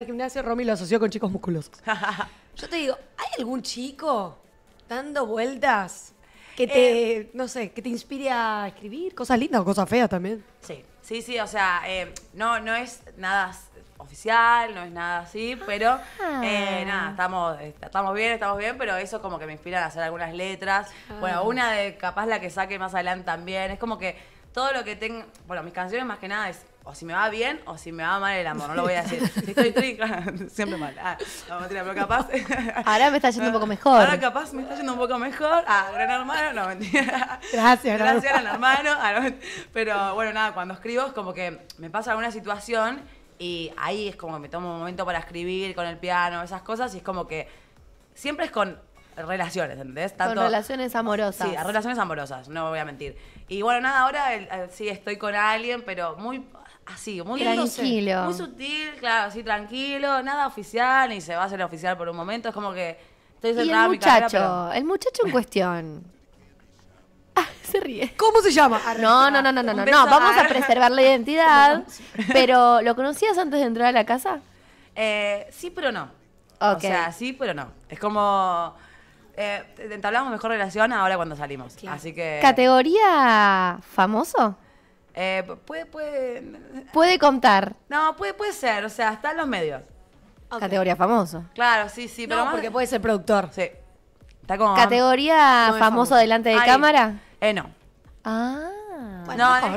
El gimnasio, Romy lo asoció con chicos musculosos. Yo te digo, ¿hay algún chico dando vueltas que te, eh, no sé, que te inspire a escribir cosas lindas o cosas feas también? Sí, sí, sí, o sea, eh, no, no es nada oficial, no es nada así, ah. pero eh, nada, estamos, estamos bien, estamos bien, pero eso como que me inspira a hacer algunas letras. Ah. Bueno, una de capaz la que saque más adelante también, es como que todo lo que tengo, bueno, mis canciones más que nada es o si me va bien o si me va mal el amor, no lo voy a decir. si Estoy, triste siempre mal. Ah, no, mentira, pero capaz. Ahora me está yendo un poco mejor. Ahora capaz me está yendo un poco mejor. Ah, gran hermano, no, mentira. Gracias, Gracias, gran hermano. hermano. Ah, pero bueno, nada, cuando escribo es como que me pasa alguna situación y ahí es como que me tomo un momento para escribir con el piano, esas cosas, y es como que siempre es con relaciones, ¿entendés? Tanto, relaciones amorosas. Sí, relaciones amorosas, no voy a mentir. Y bueno, nada, ahora eh, sí estoy con alguien, pero muy así, muy tranquilo. muy sutil, claro, así tranquilo, nada oficial, ni se va a hacer oficial por un momento, es como que estoy el muchacho, el muchacho en cuestión. Ah, se ríe. ¿Cómo se llama? No, no, no, no, no, no, no. Vamos a preservar la identidad. pero, ¿lo conocías antes de entrar a la casa? Eh, sí, pero no. O sea, sí, pero no. Es como eh, entablamos mejor relación ahora cuando salimos. Así que. ¿Categoría famoso? Eh, puede, puede. contar. No, puede, puede ser, o sea, está en los medios. Categoría famoso. Claro, sí, sí, pero. porque puede ser productor. Sí. Está como. ¿Categoría famoso, delante de cámara? Eh, no. Ah. no,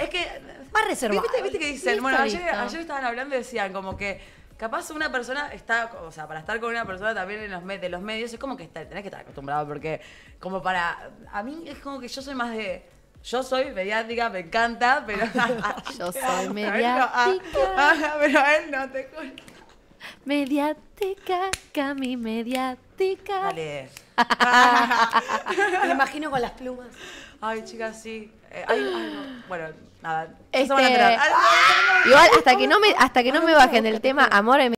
es, que, Más reservado. ¿Viste, que dicen? bueno, ayer estaban hablando y decían como que capaz una persona está, o sea, para estar con una persona también en los, de los medios es como que tenés que estar acostumbrado porque como para, a mí es como que yo soy más de, yo soy mediática, me encanta, pero... yo soy mediática. pero a él no, te cuento. Mediática, Cami, mediática. Vale. Me imagino con las plumas. Ay, chicas, sí. Eh, ay, Bueno, nada. Este, igual hasta que no me, hasta que no me bajen el tema amor